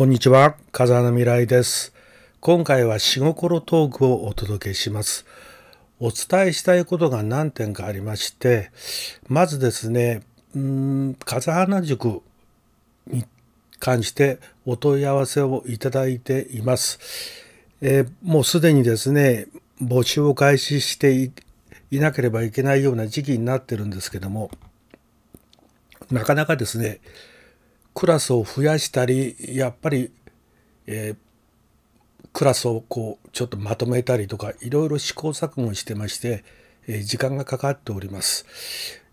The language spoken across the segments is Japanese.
こんにちは、風穴未来です。今回は死心トークをお届けします。お伝えしたいことが何点かありまして、まずですね、うん、風穴塾に関してお問い合わせをいただいています。えー、もうすでにですね、募集を開始していなければいけないような時期になってるんですけども、なかなかですね、クラスを増やしたりやっぱり、えー、クラスをこうちょっとまとめたりとかいろいろ試行錯誤してまして、えー、時間がかかっております。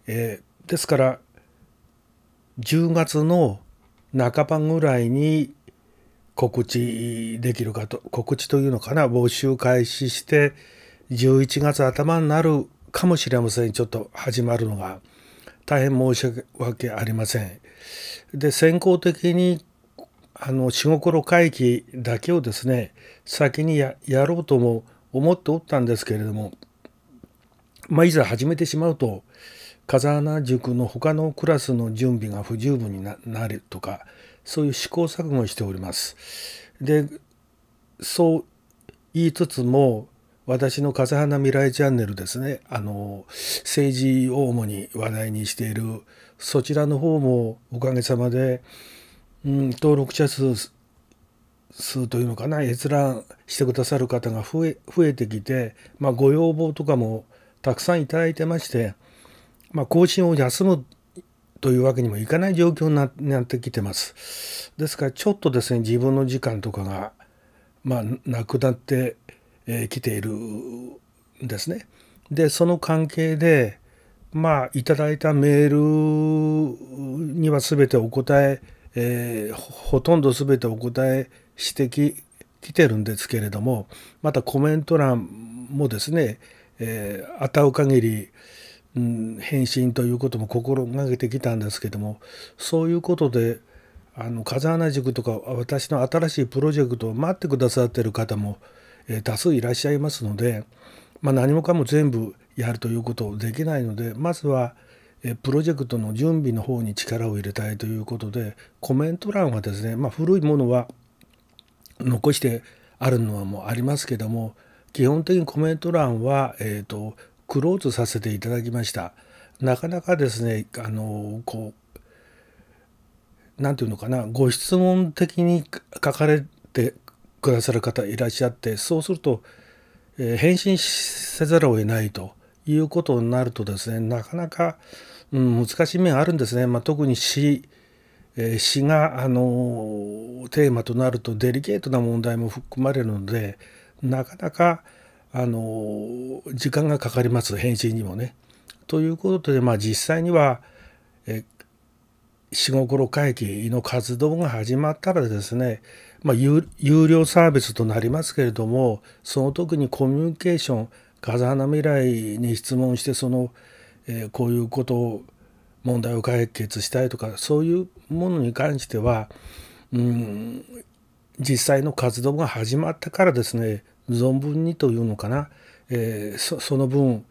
えー、ですから10月の半ばぐらいに告知できるかと告知というのかな募集開始して11月頭になるかもしれませんちょっと始まるのが。大変申し訳ありません。で先行的にあの死心回帰だけをですね先にやろうとも思っておったんですけれども、まあ、いざ始めてしまうと風穴塾の他のクラスの準備が不十分になるとかそういう試行錯誤しております。でそう言いつつも私の風花未来チャンネルですねあの政治を主に話題にしているそちらの方もおかげさまで、うん、登録者数数というのかな閲覧してくださる方が増え増えてきて、まあ、ご要望とかもたくさんいただいてまして、まあ、更新を休むというわけにもいかない状況になってきてます。ですからちょっとですね自分の時間とかが、まあ、なくなってえー、来ているんですね。でその関係でまあいただいたメールには全てお答ええー、ほとんど全てお答えしてき来てるんですけれどもまたコメント欄もですね、えー、たう限り、うん、返信ということも心がけてきたんですけどもそういうことであの風穴塾とか私の新しいプロジェクトを待ってくださってる方もえ多数いらっしゃいますので、まあ、何もかも全部やるということできないのでまずはえプロジェクトの準備の方に力を入れたいということでコメント欄はですね、まあ、古いものは残してあるのはもうありますけども基本的にコメント欄は、えーと、とクローズさせていただきました。なかなかですねあのこう何て言うのかなご質問的に書かれてくださる方いらっしゃってそうすると、えー、返信せざるを得ないということになるとですねなかなか、うん、難しい面あるんですね、まあ、特に詩、えー、詩が、あのー、テーマとなるとデリケートな問題も含まれるのでなかなか、あの時間がかかります返信にもね。ということで、まあ、実際には、えー、死後会の活動が始まったらですねまあ、有料サービスとなりますけれどもその特にコミュニケーション風花未来に質問してその、えー、こういうことを問題を解決したいとかそういうものに関しては、うん、実際の活動が始まってからですね存分にというのかな、えー、そその分、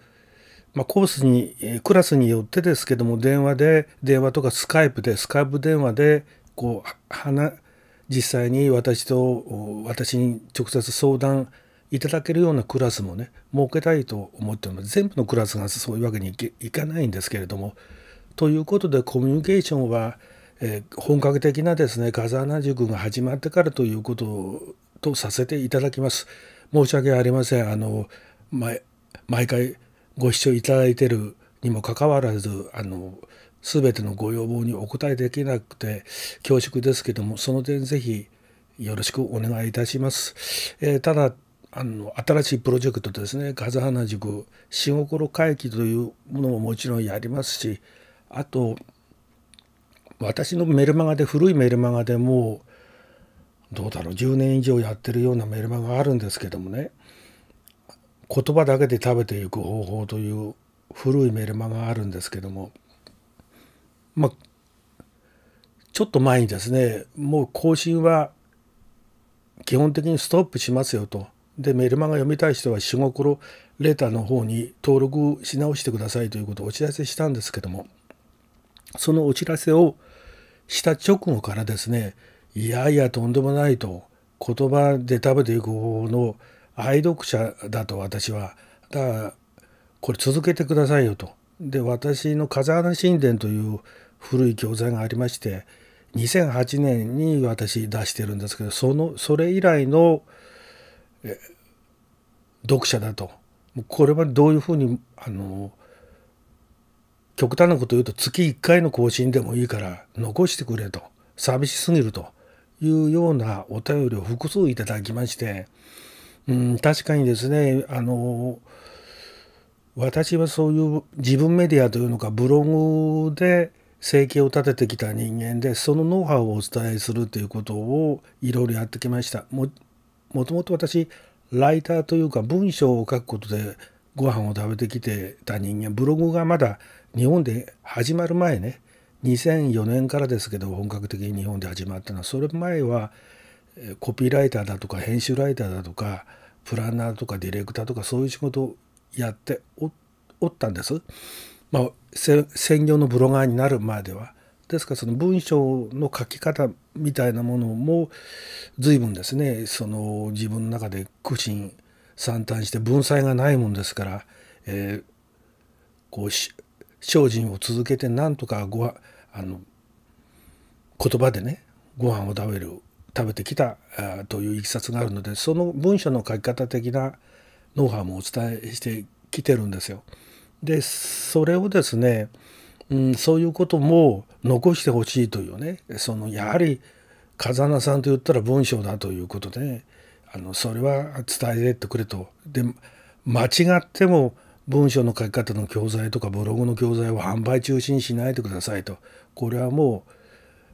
まあ、コースに、クラスによってですけども電話で電話とかスカイプでスカイプ電話でこう話実際に私と私に直接相談いただけるようなクラスもね設けたいと思ってるので、全部のクラスがそういうわけにいかないんですけれどもということでコミュニケーションは、えー、本格的なですね風穴塾が始まってからということとさせていただきます申し訳ありませんあの毎回ご視聴いただいてるにもかかわらずあの全てのご要望にお答えできなくて恐縮ですけどもその点ぜひよろしくお願いいたします。えー、ただあの新しいプロジェクトですね風花塾新心回帰」というものももちろんやりますしあと私のメルマガで古いメルマガでもどうだろう10年以上やってるようなメルマガがあるんですけどもね言葉だけで食べていく方法という古いメルマガがあるんですけどもまあ、ちょっと前にですねもう更新は基本的にストップしますよと。でメルマガ読みたい人は仕事レターの方に登録し直してくださいということをお知らせしたんですけどもそのお知らせをした直後からですねいやいやとんでもないと言葉で食べていく方の愛読者だと私はだからこれ続けてくださいよとで私の「風穴神殿」という古い教材がありまして2008年に私出してるんですけどそのそれ以来の読者だとこれはどういうふうにあの極端なこと言うと月1回の更新でもいいから残してくれと寂しすぎるというようなお便りを複数いただきましてうん確かにですねあの私はそういう自分メディアというのかブログで生計を立ててきた人間でそのノウハウをお伝えするということをいろいろやってきましたももともと私ライターというか文章を書くことでご飯を食べてきてた人間ブログがまだ日本で始まる前ね2004年からですけど本格的に日本で始まったのはそれ前はコピーライターだとか編集ライターだとかプランナーとかディレクターとかそういう仕事をやっておったんです。まあ、専業のブロガーになるまではですからその文章の書き方みたいなものも随分ですねその自分の中で苦心惨憺して文才がないもんですから、えー、こうし精進を続けてなんとかごあの言葉でねご飯を食べる食べてきたといういきさつがあるのでその文章の書き方的なノウハウもお伝えしてきてるんですよ。でそれをですね、うん、そういうことも残してほしいというねそのやはり風間さんと言ったら文章だということで、ね、あのそれは伝えてくれと。で間違っても文章の書き方の教材とかブログの教材を販売中止にしないでくださいと。これはも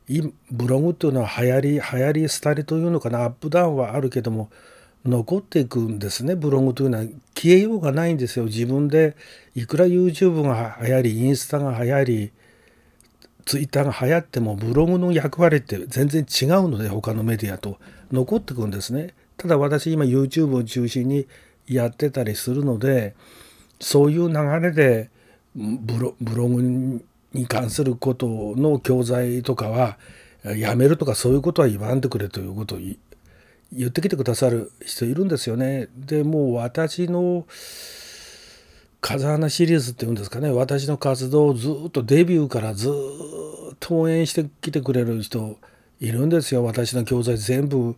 うブログっていうのは流行り流行り廃りというのかなアップダウンはあるけども残っていくんですねブログというのは消えようがないんですよ自分でいくら YouTube が流行りインスタが流行り Twitter が流行ってもブログの役割って全然違うので他のメディアと残ってくんですねただ私今 YouTube を中心にやってたりするのでそういう流れでブロブログに関することの教材とかはやめるとかそういうことは言わんでくれということを言ってきてくださる人いるんですよね。でもう私の風穴シリーズっていうんですかね私の活動をずっとデビューからずっと応援してきてくれる人いるんですよ私の教材全部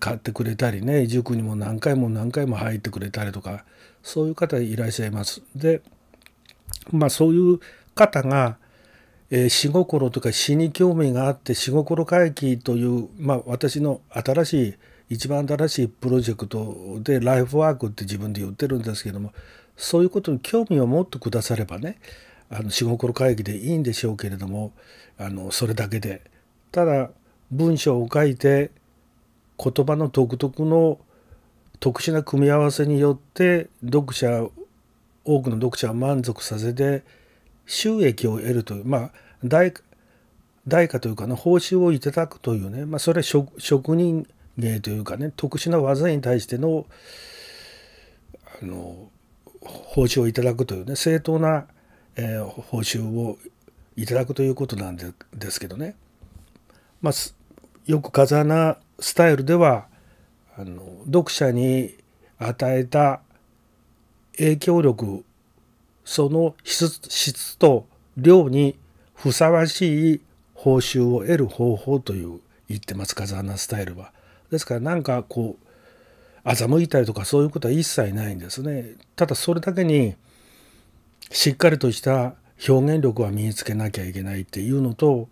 買ってくれたりね塾にも何回も何回も入ってくれたりとかそういう方いらっしゃいます。でまあそういう方が、えー、死心とか死に興味があって死心回帰という、まあ、私の新しい一番新しいプロジェクトでライフワークって自分で言ってるんですけどもそういうことに興味を持ってくださればねあの仕心会議でいいんでしょうけれどもあのそれだけでただ文章を書いて言葉の独特の特殊な組み合わせによって読者多くの読者を満足させて収益を得るというまあ代代価というかの報酬をいただくというね、まあ、それは職人芸というかね特殊な技に対してのあの報酬をいただくというね正当な、えー、報酬をいただくということなんでですけどね、まあ、よく風穴スタイルではあの読者に与えた影響力その質と量にふさわしい報酬を得る方法という言ってます風穴スタイルは。ですからなんかこう欺いたりとかそういうことは一切ないんですね。ただそれだけにしっかりとした表現力は身につけなきゃいけないっていうのと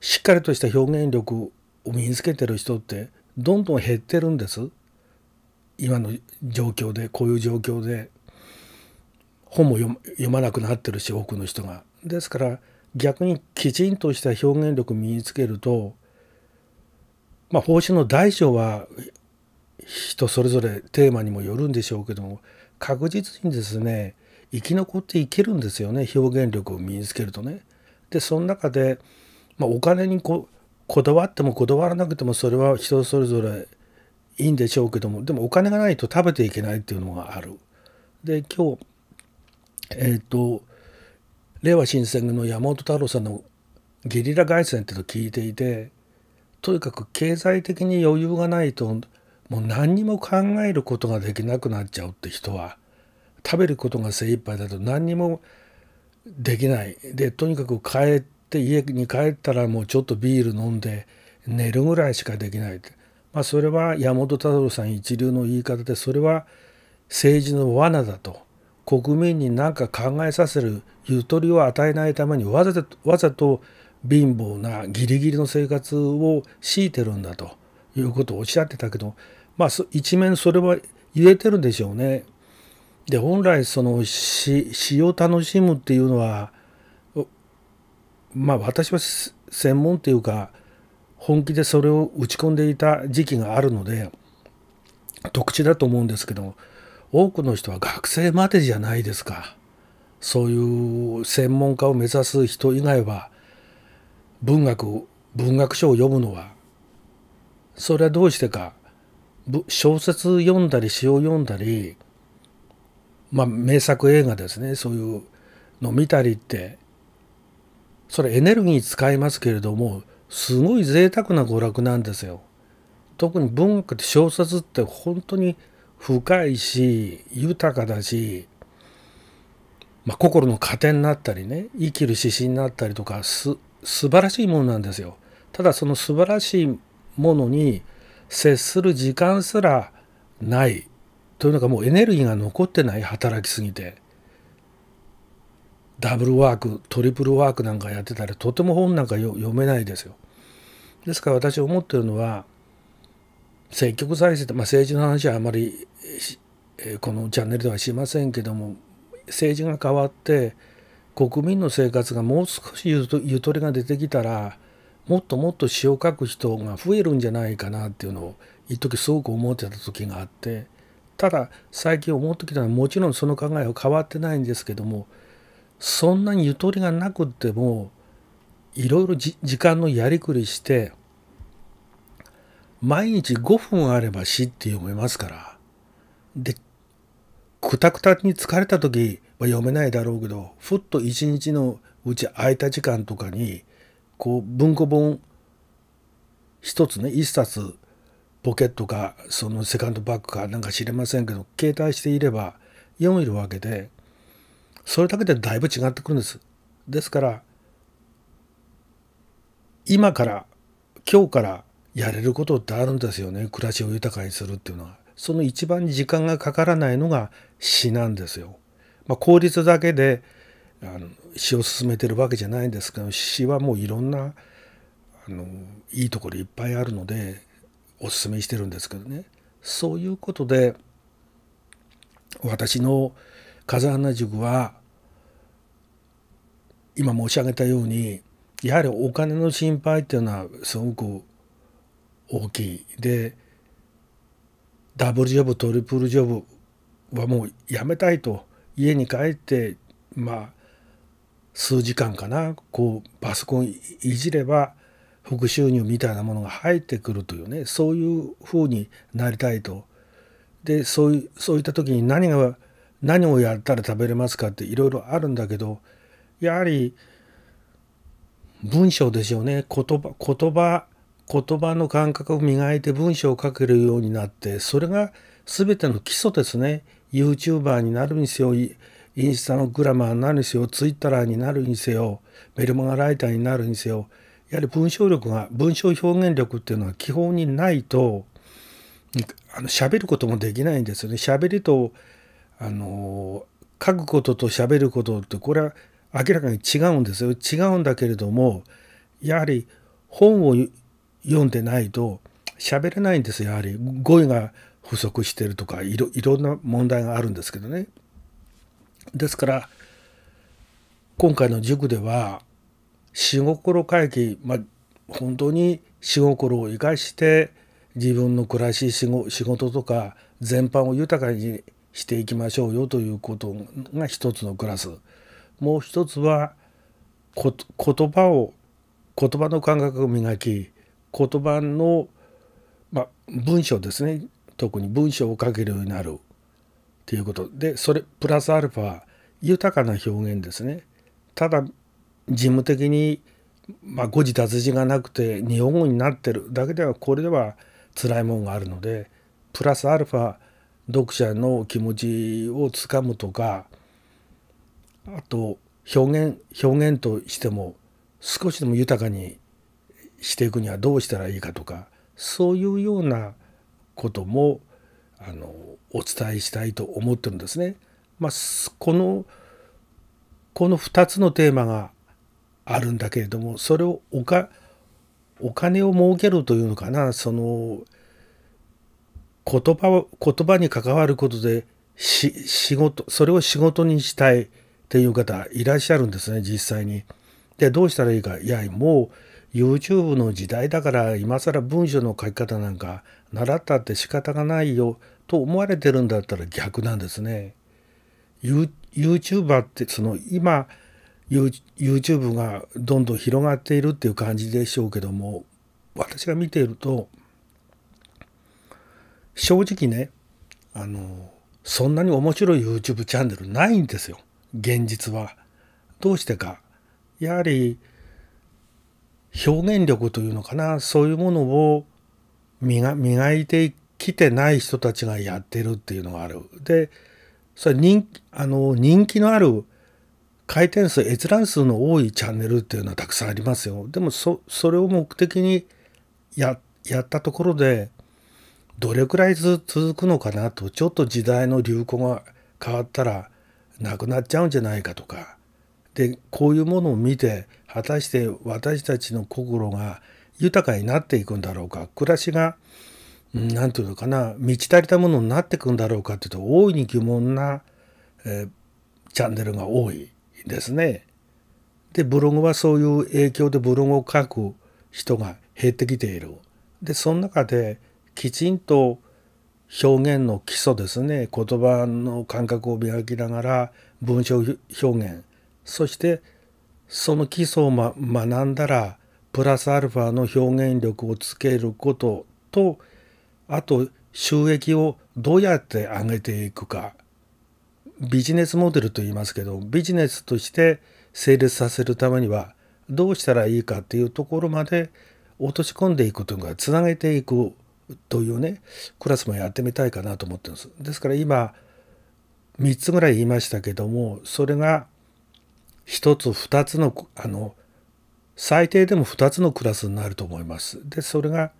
しっかりとした表現力を身につけてる人ってどんどん減ってるんです今の状況でこういう状況で本も読まなくなってるし多くの人が。ですから逆にきちんとした表現力身につけるとまあ、奉の大小は人それぞれテーマにもよるんでしょうけども確実にですね生き残っていけるんですよね表現力を身につけるとね。でその中で、まあ、お金にこだわってもこだわらなくてもそれは人それぞれいいんでしょうけどもでもお金がないと食べていけないっていうのがある。で今日えっ、ー、と令和新選組の山本太郎さんの「ゲリラ凱旋」ってのを聞いていて。とにかく経済的に余裕がないともう何にも考えることができなくなっちゃうって人は食べることが精一杯だと何にもできないでとにかく帰って家に帰ったらもうちょっとビール飲んで寝るぐらいしかできないまあ、それは山本太郎さん一流の言い方でそれは政治の罠だと国民に何か考えさせるゆとりを与えないためにわざとわざと貧乏なギリギリの生活を強いてるんだということをおっしゃってたけどまあ一面それは言えてるんでしょうね。で本来その詩詩を楽しむっていうのはまあ私は専門っていうか本気でそれを打ち込んでいた時期があるので特殊だと思うんですけど多くの人は学生までじゃないですかそういう専門家を目指す人以外は文学文学書を読むのはそれはどうしてか小説読んだり詩を読んだり、まあ、名作映画ですねそういうの見たりってそれエネルギー使いますけれどもすごい贅沢な娯楽なんですよ。特に文学って小説って本当に深いし豊かだし、まあ、心の糧になったりね生きる指針になったりとかす素晴らしいものなんですよ。ただその素晴らしいものに接する時間すらないというのがもうエネルギーが残ってない働きすぎてダブルワークトリプルワークなんかやってたらとても本なんか読めないですよ。ですから私思ってるのは積極財政まあ、政治の話はあまりこのチャンネルではしませんけども政治が変わって国民の生活がもう少しゆとりが出てきたらもっともっと詩を書く人が増えるんじゃないかなっていうのを一時すごく思ってた時があってただ最近思ってきたのはもちろんその考えは変わってないんですけどもそんなにゆとりがなくってもいろいろ時間のやりくりして毎日5分あれば詩って読めますからでくたくたに疲れた時ま読めないだろうけどふっと一日のうち空いた時間とかにこう文庫本一つね一冊ポケットかそのセカンドバッグかなんか知れませんけど携帯していれば読めるわけでそれだけでだいぶ違ってくるんです。ですから今から今日からやれることってあるんですよね暮らしを豊かにするっていうのは。その一番時間がかからないのが詩なんですよ。まあ、効率だけであの詩を進めてるわけじゃないんですけど詩はもういろんなあのいいところいっぱいあるのでおすすめしてるんですけどねそういうことで私の風穴塾は今申し上げたようにやはりお金の心配っていうのはすごく大きいでダブルジョブトリプルジョブはもうやめたいと家に帰ってまあ数時間かなこうパソコンいじれば副収入みたいなものが入ってくるというねそういうふうになりたいと。でそういそういった時に何が何をやったら食べれますかっていろいろあるんだけどやはり文章ですよね言葉言葉言葉の感覚を磨いて文章を書けるようになってそれが全ての基礎ですね。YouTuber になるにせよインスタのグラマーになるにせよツイッターになるにせよメルマガライターになるにせよやはり文章力が文章表現力っていうのは基本にないとあの喋ることもできないんですよね。喋りとあの書くことと喋ることってこれは明らかに違うんですよ。違うんだけれどもやはり本を読んでないと喋れないんですよやはり語彙が不足してるとかいろいろんな問題があるんですけどね。ですから今回の塾では仕心回帰、まあ、本当に仕心を生かして自分の暮らし仕事とか全般を豊かにしていきましょうよということが一つのクラスもう一つは言葉を言葉の感覚を磨き言葉の、まあ、文章ですね特に文章を書けるようになるということでそれプラスアルファ豊かな表現ですねただ事務的に、まあ、誤字脱字がなくて日本語になってるだけではこれでは辛いもんがあるのでプラスアルファ読者の気持ちをつかむとかあと表現表現としても少しでも豊かにしていくにはどうしたらいいかとかそういうようなこともあのお伝えしたいと思ってるんですね。まあ、このこの2つのテーマがあるんだけれどもそれをおかお金を儲けるというのかなその言葉言葉に関わることで仕事それを仕事にしたいっていう方いらっしゃるんですね実際に。でどうしたらいいかいやもう YouTube の時代だから今更文章の書き方なんか習ったって仕方がないよと思われてるんだったら逆なんですね。YouTuber ってその今 YouTube がどんどん広がっているっていう感じでしょうけども私が見ていると正直ねあのそんなに面白い YouTube チャンネルないんですよ現実は。どうしてかやはり表現力というのかなそういうものを磨磨いてきてない人たちがやってるっていうのがある。でそれ人あの人気のある回転数閲覧数の多いチャンネルっていうのはたくさんありますよ。でもそそれを目的にややったところでどれくらい続くのかなとちょっと時代の流行が変わったらなくなっちゃうんじゃないかとかでこういうものを見て果たして私たちの心が豊かになっていくんだろうか暮らしが何て言うのかな満ち足りたものになっていくんだろうかっていうと大いに疑問な、えー、チャンネルが多いですね。でブログはそういう影響でブログを書く人が減ってきている。でその中できちんと表現の基礎ですね言葉の感覚を磨きながら文章表現そしてその基礎を、ま、学んだらプラスアルファの表現力をつけることとあと収益をどうやって上げていくかビジネスモデルと言いますけどビジネスとして成立させるためにはどうしたらいいかっていうところまで落とし込んでいくというかつなげていくというねクラスもやってみたいかなと思ってるんです。ですから今3つぐらい言いましたけどもそれが1つ2つのあの最低でも2つのクラスになると思います。でそれが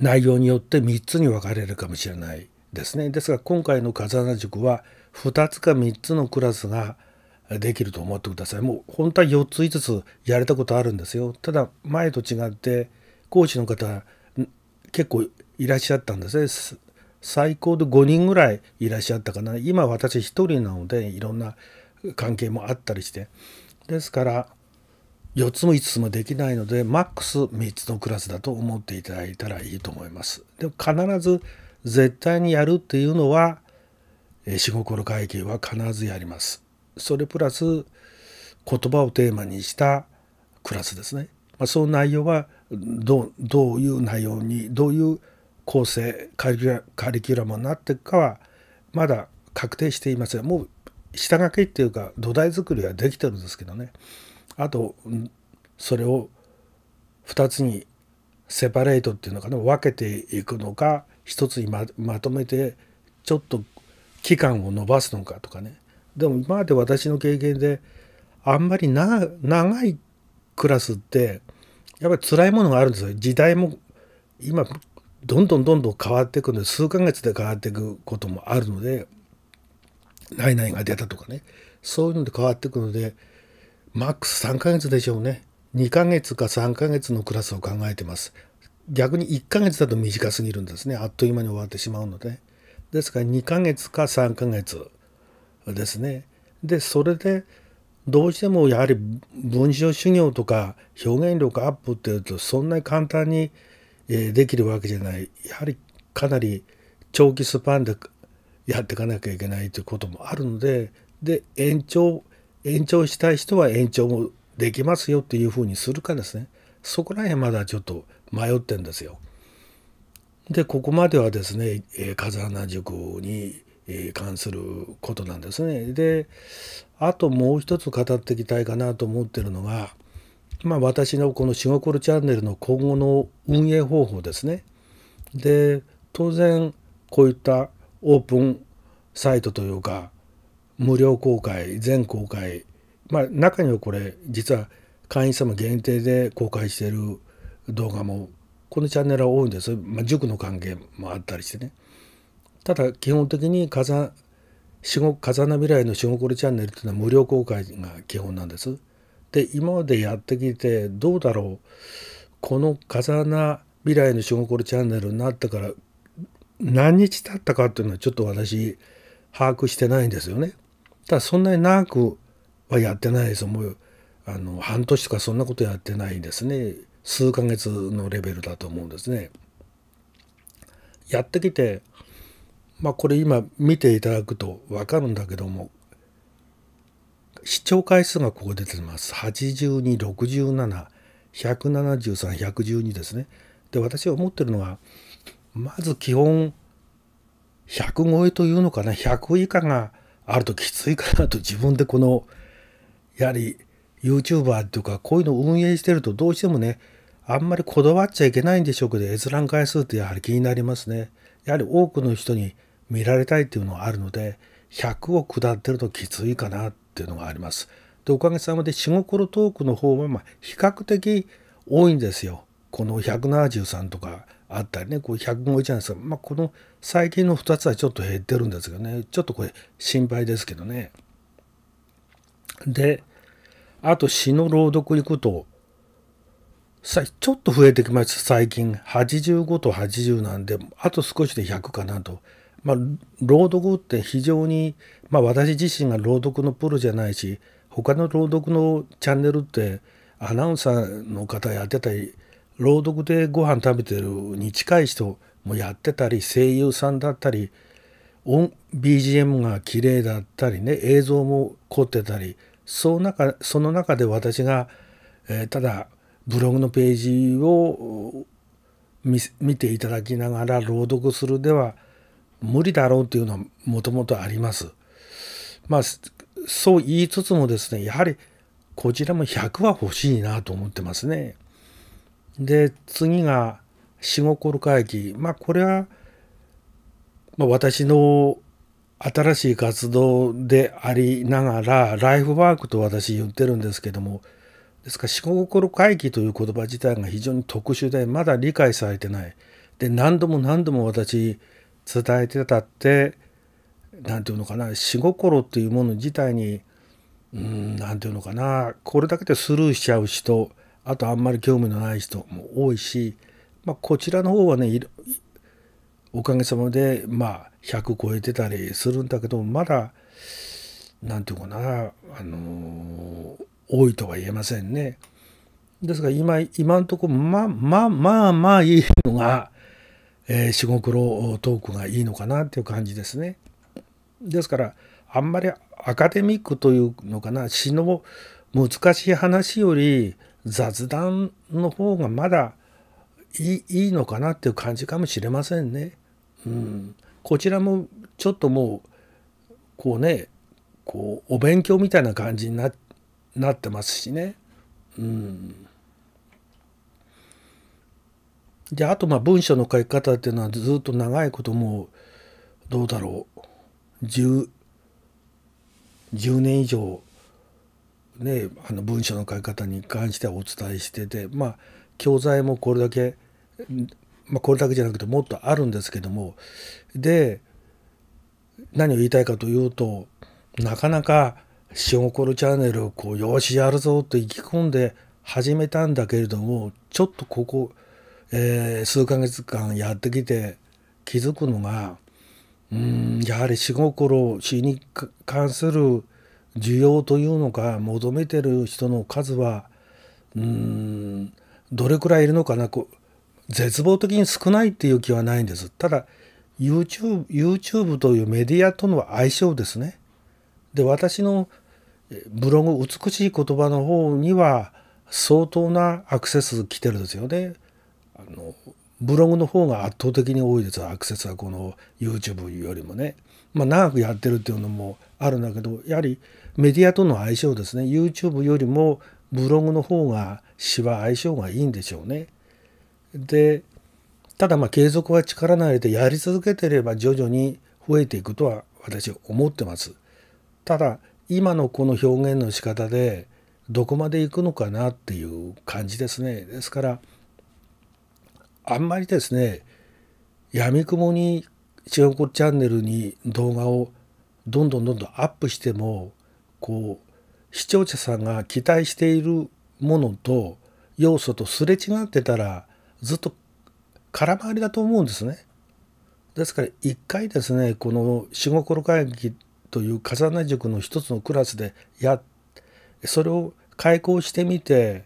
内容によって3つに分かれるかもしれないですね。ですが今回の風穴塾は2つか3つのクラスができると思ってください。もう本当は4つ5つやれたことあるんですよ。ただ前と違って講師の方結構いらっしゃったんですね。最高で5人ぐらいいらっしゃったかな。今私1人なのでいろんな関係もあったりして。ですから4つも5つもできないのでマックス3つのクラスだと思っていただいたらいいと思います。でも必ず絶対にやるっていうのは死後会計は必ずやります。それプラス言葉をテーマにしたクラスですね。まあ、その内容はどういう内容にどういう構成カリキュラムになっていくかはまだ確定していません。もう下書きっていうか土台作りはできてるんですけどね。あとそれを2つにセパレートっていうのかな分けていくのか1つにままとめてちょっと期間を延ばすのかとかねでも今まで私の経験であんまり長いクラスってやっぱり辛いものがあるんですよ時代も今どんどんどんどん変わっていくので数ヶ月で変わっていくこともあるので内々が出たとかねそういうので変わっていくので。マックス3ヶ月でしょうね。2ヶ月か3ヶ月のクラスを考えてます。逆に1ヶ月だと短すぎるんですね。あっという間に終わってしまうので。ですから2ヶ月か3ヶ月ですね。で、それでどうしてもやはり文章修行とか表現力アップっていうとそんなに簡単にできるわけじゃない。やはりかなり長期スパンでやっていかなきゃいけないということもあるので、で、延長延長したい人は延長もできますよっていうふうにするかですねそこら辺まだちょっと迷ってんですよ。でここまではですね、えー、風穴塾に、えー、関することなんですね。であともう一つ語っていきたいかなと思ってるのが、まあ、私のこの「しごこルチャンネル」の今後の運営方法ですね。で当然こういったオープンサイトというか無料公開全公開まあ中にはこれ実は会員様限定で公開している動画もこのチャンネルは多いんです、まあ、塾の関係もあったりしてねただ基本的に風風な未来のしごこりチャンネルっていうのは無料公開が基本なんですで今までやってきてどうだろうこの風な未来のしごこりチャンネルになってから何日経ったかっていうのはちょっと私把握してないんですよねただそんなに長くはやってないですもうあの半年とかそんなことやってないですね数ヶ月のレベルだと思うんですね。やってきてまあこれ今見ていただくと分かるんだけども視聴回数がここ出てます826717312ですね。で私は思ってるのはまず基本100超えというのかな100以下があるときついかなと自分でこのやはり YouTuber というかこういうのを運営してるとどうしてもねあんまりこだわっちゃいけないんでしょうけど閲覧回数ってやはり気になりますね。やはり多くの人に見られたいっていうのはあるので100を下ってるときついかなっていうのがあります。でおかげさまで「仕心トーク」の方はま比較的多いんですよ。この173とかあったりね、こう151 0なんですが、まあ、この最近の2つはちょっと減ってるんですけどね、ちょっとこれ心配ですけどね。で、あと詩の朗読行くと、さちょっと増えてきました、最近。85と80なんで、あと少しで100かなと。まあ、朗読って非常に、まあ、私自身が朗読のプロじゃないし、他の朗読のチャンネルってアナウンサーの方やってたり朗読でご飯食べてるに近い人もやってたり声優さんだったり音 BGM が綺麗だったりね映像も凝ってたりその中その中で私が、えー、ただブログのページを見ていただきながら朗読するでは無理だろうというのはもともとあります。まあそう言いつつもですねやはりこちらも100は欲しいなと思ってますね。で、次が、死心コル会議。まあ、これは、まあ、私の新しい活動でありながら、ライフワークと私言ってるんですけども、ですから、死心回帰という言葉自体が非常に特殊で、まだ理解されてない。で、何度も何度も私、伝えてたって、何て言うのかな、死心っていうもの自体に、うん、何て言うのかな、これだけでスルーしちゃう人、あとあんまり興味のない人も多いし、まあ、こちらの方はねおかげさまでまあ100超えてたりするんだけどまだ何て言うかな、あのー、多いとは言えませんね。ですが今今んとこまままあまあいいのが、えー、四五黒トークがいいのかなっていう感じですね。ですからあんまりアカデミックというのかな詩の難しい話より雑談の方がまだいいのかなっていう感じかもしれませんね。うん、こちらもちょっともうこうねこうお勉強みたいな感じにななってますしね。うん、であとまあ文章の書き方っていうのはずっと長いこともうどうだろう 10, 10年以上ね、あの文章の書き方に関してはお伝えしてて、まあ、教材もこれだけ、まあ、これだけじゃなくてもっとあるんですけどもで何を言いたいかというとなかなか「仕心チャンネル」をこう「よしやるぞ」と意気込んで始めたんだけれどもちょっとここ、えー、数ヶ月間やってきて気づくのがうんやはり仕心しに関する需要というのか求めてる人の数はうんどれくらいいるのかなこう絶望的に少ないっていう気はないんです。ただ YouTube, YouTube というメディアとの相性ですね。で私のブログ「美しい言葉」の方には相当なアクセス来てるんですよね。あのブログの方が圧倒的に多いですアクセスはこの YouTube よりもね。まあ、長くやってるっていうのもあるんだけどやはりメディアとの相性ですね YouTube よりもブログの方が詩は相性がいいんでしょうね。でただまあ継続は力なりでやり続けてれば徐々に増えていくとは私は思ってます。ただ今のこの表現の仕方でどこまでいくのかなっていう感じですね。ですからあんまりですねやみくもに「ちよこチャンネル」に動画をどんどんどんどんアップしてもこう視聴者さんが期待しているものと要素とすれ違ってたらずっと空回りだと思うんですね。ですから一回ですねこの「仕後頃会議」という風穴塾の一つのクラスでやそれを開講してみて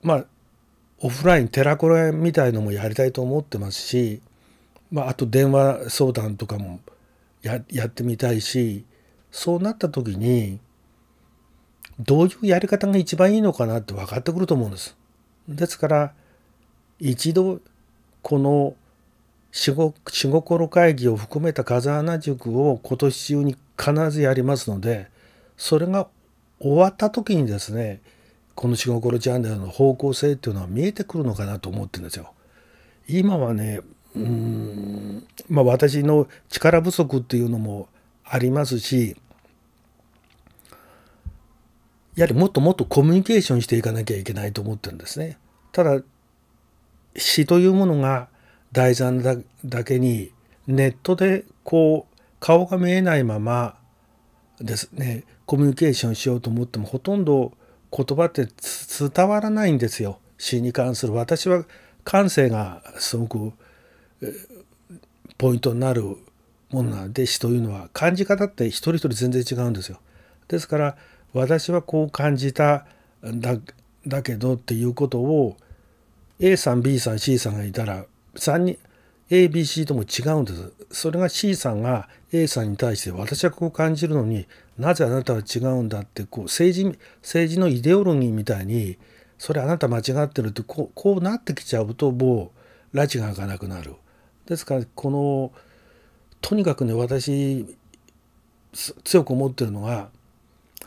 まあオフライン寺子屋みたいのもやりたいと思ってますし、まあ、あと電話相談とかもややってみたいしそうなった時に、どういうやり方が一番いいのかなって分かってくると思うんです。ですから、一度、この死後、死後頃会議を含めた風穴塾を今年中に必ずやりますので、それが終わった時にですね、この死後頃チャンネルの方向性っていうのは見えてくるのかなと思ってるんですよ。今はね、うん、まあ私の力不足っていうのもありますしやはりもっともっとコミュニケーションしていかなきゃいけないと思ってるんですね。ただ詩というものが題材だだけにネットでこう顔が見えないままですねコミュニケーションしようと思ってもほとんど言葉って伝わらないんですよ詩に関する私は感性がすごくポイントになるものなので詩というのは感じ方って一人一人全然違うんですよ。ですから私はこう感じただだけどっていうことを A さん B さん C さんがいたら3人 ABC とも違うんです。それが C さんが A さんに対して私はこう感じるのになぜあなたは違うんだってこう政治政治のイデオロギーみたいにそれあなた間違ってるってこうこうなってきちゃうともう拉致が開かなくなる。ですからこのとにかくね私強く思ってるのが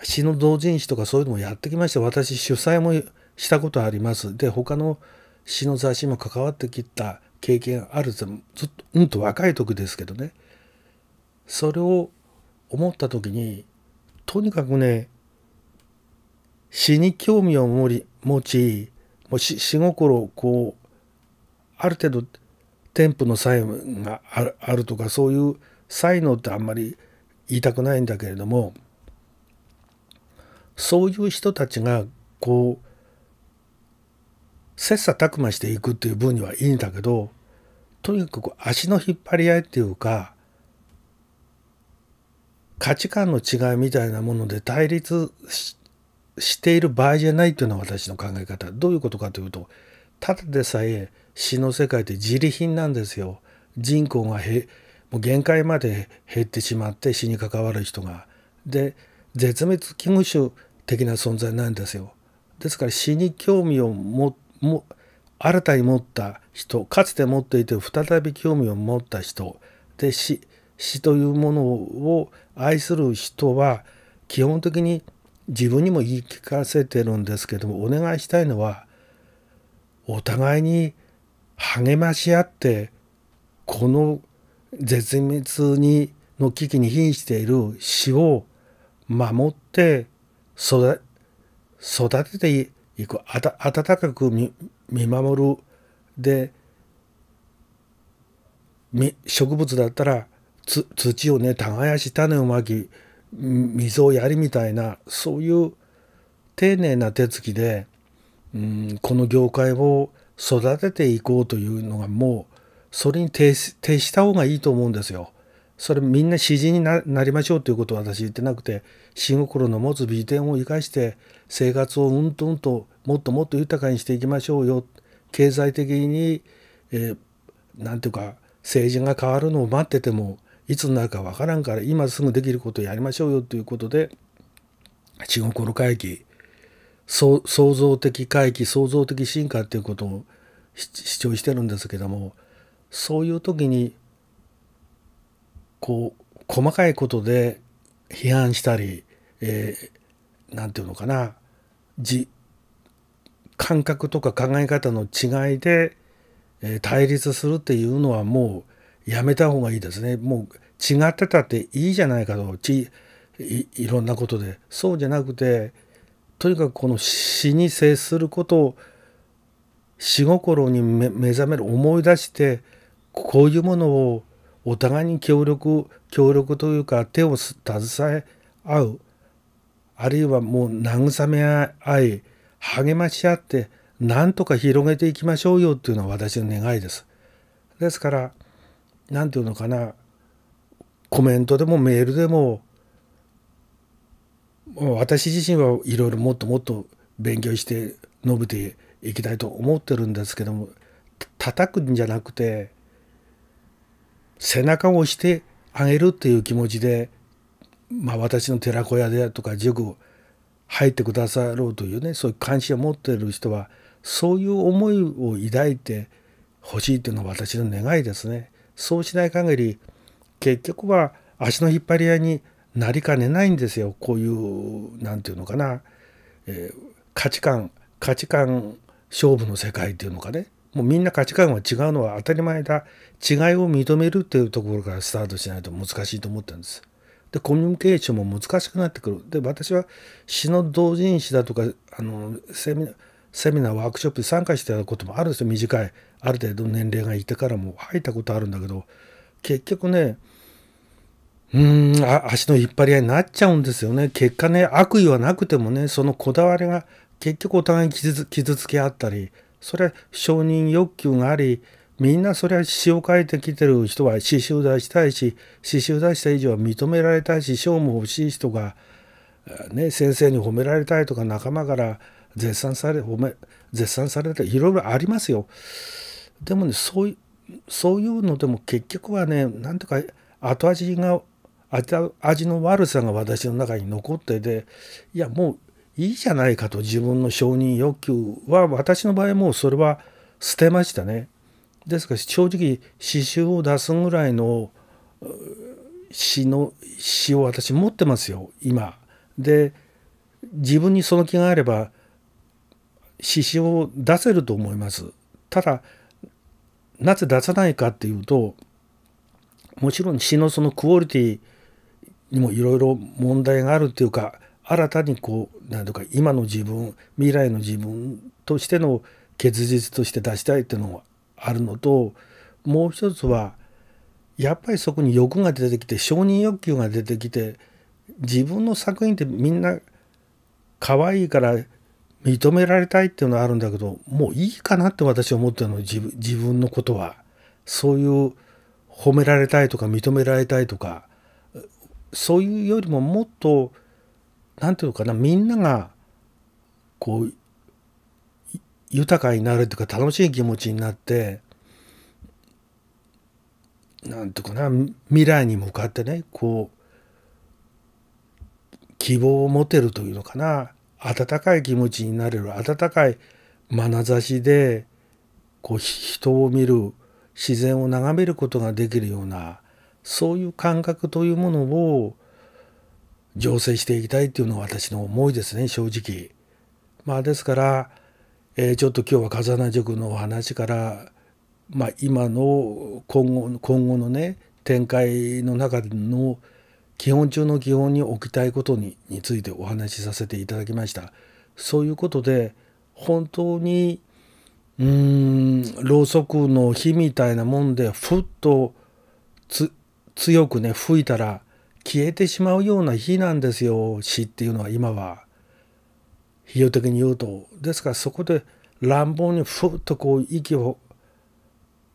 詩の同人誌とかそういうのもやってきまして私主催もしたことありますで他の詩の雑誌も関わってきた経験あるずずっとうんと若い時ですけどねそれを思った時にとにかくね詩に興味を持ちもう詩心をこうある程度添付の債務があるとかそういう才能ってあんまり言いたくないんだけれどもそういう人たちがこう切磋琢磨していくっていう分にはいいんだけどとにかくこう足の引っ張り合いっていうか価値観の違いみたいなもので対立している場合じゃないっていうのは私の考え方どういうことかというとただでさえ詩の世界って自利品なんですよ。人口がへもう限界まで減ってしまって詩に関わる人が。で絶滅危惧種的な存在なんですよ。ですから詩に興味をもも新たに持った人かつて持っていて再び興味を持った人で詩詩というものを愛する人は基本的に自分にも言い聞かせてるんですけどもお願いしたいのはお互いに励まし合ってこの絶滅にの危機に瀕している死を守って育てていくあた温かく見守るで植物だったら土をね耕し種をまき水をやりみたいなそういう丁寧な手つきで、うん、この業界を育てていこうというのがもうそれに徹した方がいいと思うんですよ。それみんな詩人になりましょうということを私言ってなくて詩心の持つ美点を生かして生活をうんとうんともっともっと豊かにしていきましょうよ経済的に何、えー、ていうか政治が変わるのを待っててもいつになるかわからんから今すぐできることをやりましょうよということで詩心回帰創造的回帰創造的進化っていうことを主張してるんですけどもそういう時にこう細かいことで批判したり何、えー、て言うのかな感覚とか考え方の違いで、えー、対立するっていうのはもうやめた方がいいですね。もう違ってたっていいじゃないかとちいろんなことでそうじゃなくてとにかくこの死に接することを死心に目覚める思い出してこういうものをお互いに協力協力というか手を携え合うあるいはもう慰め合い励まし合ってなんとか広げていきましょうよっていうのは私の願いです。ですから何て言うのかなコメントでもメールでも私自身はいろいろもっともっと勉強して伸びていきたいと思ってるんですけども叩くんじゃなくて背中を押してあげるっていう気持ちで、まあ、私の寺子屋でとか塾入ってくださろうというねそういう関心を持ってる人はそういう思いを抱いてほしいというのは私の願いですね。そうしない限り結局は足の引っ張り合いになりかねないんですよこういう何て言うのかな、えー、価値観価値観勝負の世界っていうのかねもうみんな価値観は違うのは当たり前だ違いを認めるっていうところからスタートしないと難しいと思ったんです。でコミュニケーションも難しくなってくる。で私は詩の同人誌だとかあのセミナーセミナーワークショップに参加してたこともあるんですよ短いある程度年齢がいてからも入ったことあるんだけど結局ねうーんあ、足の引っ張り合いになっちゃうんですよね。結果ね、悪意はなくてもね、そのこだわりが結局お互い傷つけ合ったり、それは承認欲求があり、みんなそれは詩を書いてきてる人は詩集出したいし、詩集出した以上は認められたいし、賞も欲しい人が、ね、先生に褒められたいとか仲間から絶賛され、褒め、絶賛されたいろいろありますよ。でもね、そういう、そういうのでも結局はね、なんとか後味が味の悪さが私の中に残ってていやもういいじゃないかと自分の承認欲求は私の場合もうそれは捨てましたね。ですから正直刺繍を出すぐらいの詩の詩を私持ってますよ今。で自分にその気があれば詩集を出せると思います。ただなぜ出さないかっていうともちろん詩のそのクオリティにもいろいろ問題があるというか新たにこう何とか今の自分未来の自分としての結実として出したいっていうのがあるのともう一つはやっぱりそこに欲が出てきて承認欲求が出てきて自分の作品ってみんな可愛いから認められたいっていうのはあるんだけどもういいかなって私は思ってるの自分のことはそういう褒められたいとか認められたいとかそういうよりももっと何て言うのかなみんながこう豊かになるというか楽しい気持ちになって何て言うかな未来に向かってねこう希望を持てるというのかな温かい気持ちになれる温かい眼差しでこう人を見る自然を眺めることができるようなそういう感覚というものを醸成していきたいっていうのが私の思いですね正直。まあですから、えー、ちょっと今日は風穴塾のお話から、まあ、今の今後今後のね展開の中の基本中の基本に置きたいことにについてお話しさせていただきました。そういうことで本当にうーんろうそくの火みたいなもんでふっとつ強くね吹いたら消えてしまうような火なんですよ死っていうのは今は比喩的に言うとですからそこで乱暴にふっとこう息を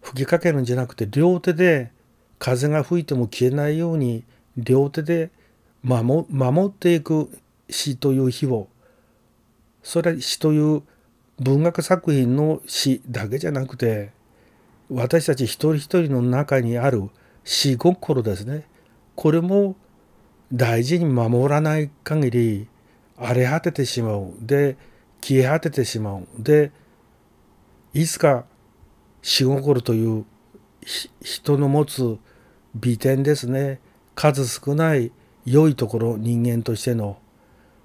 吹きかけるんじゃなくて両手で風が吹いても消えないように両手で守守っていく死という火をそれは死という文学作品の死だけじゃなくて私たち一人一人の中にある死後頃ですねこれも大事に守らない限り荒れ果ててしまうで消え果ててしまうでいつか死心という人の持つ美点ですね数少ない良いところ人間としての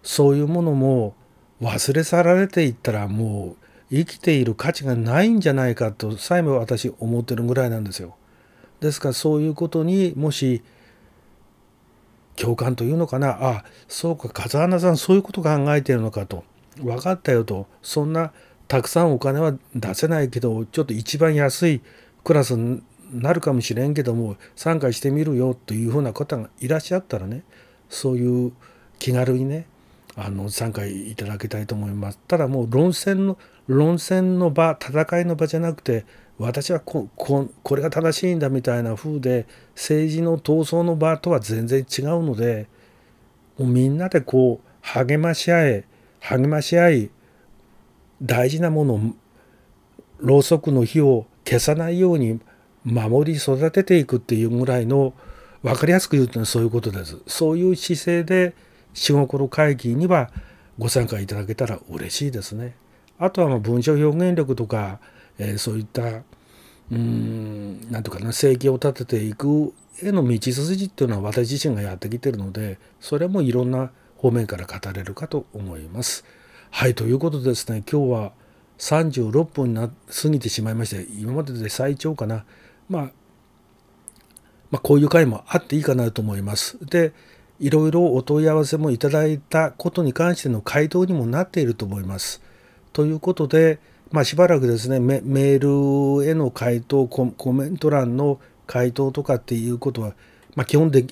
そういうものも忘れ去られていったらもう生きている価値がないんじゃないかとさえも私思ってるぐらいなんですよ。ですからそういうことにもし共感というのかなあそうか風穴さんそういうこと考えてるのかと分かったよとそんなたくさんお金は出せないけどちょっと一番安いクラスになるかもしれんけども参加してみるよというふうな方がいらっしゃったらねそういう気軽にねあの参加いただきたいと思います。ただもう論戦の論戦の場戦いの場じゃなくて私はこここれが正しいんだみたいな風で政治の闘争の場とは全然違うのでもうみんなでこう励まし合え励まし合い大事なものろうそくの火を消さないように守り育てていくっていうぐらいの分かりやすく言うとはそういうことです。そういう姿勢で仕心会議にはご参加いただけたら嬉しいですね。あとは文章表現力とかえー、そういったうんなんとかな生計を立てていくへの道筋っていうのは私自身がやってきてるのでそれもいろんな方面から語れるかと思います。はいということでですね今日は36分な過ぎてしまいまして今までで最長かな、まあ、まあこういう回もあっていいかなと思います。でいろいろお問い合わせもいただいたことに関しての回答にもなっていると思います。ということで、まあ、しばらくですねメールへの回答コメント欄の回答とかっていうことは、まあ、基本で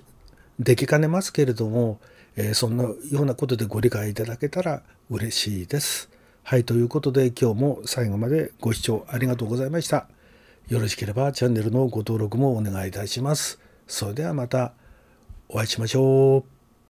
できかねますけれども、えー、そんなようなことでご理解いただけたら嬉しいです。はい、ということで今日も最後までご視聴ありがとうございました。よろしければチャンネルのご登録もお願いいたします。それではまたお会いしましょう。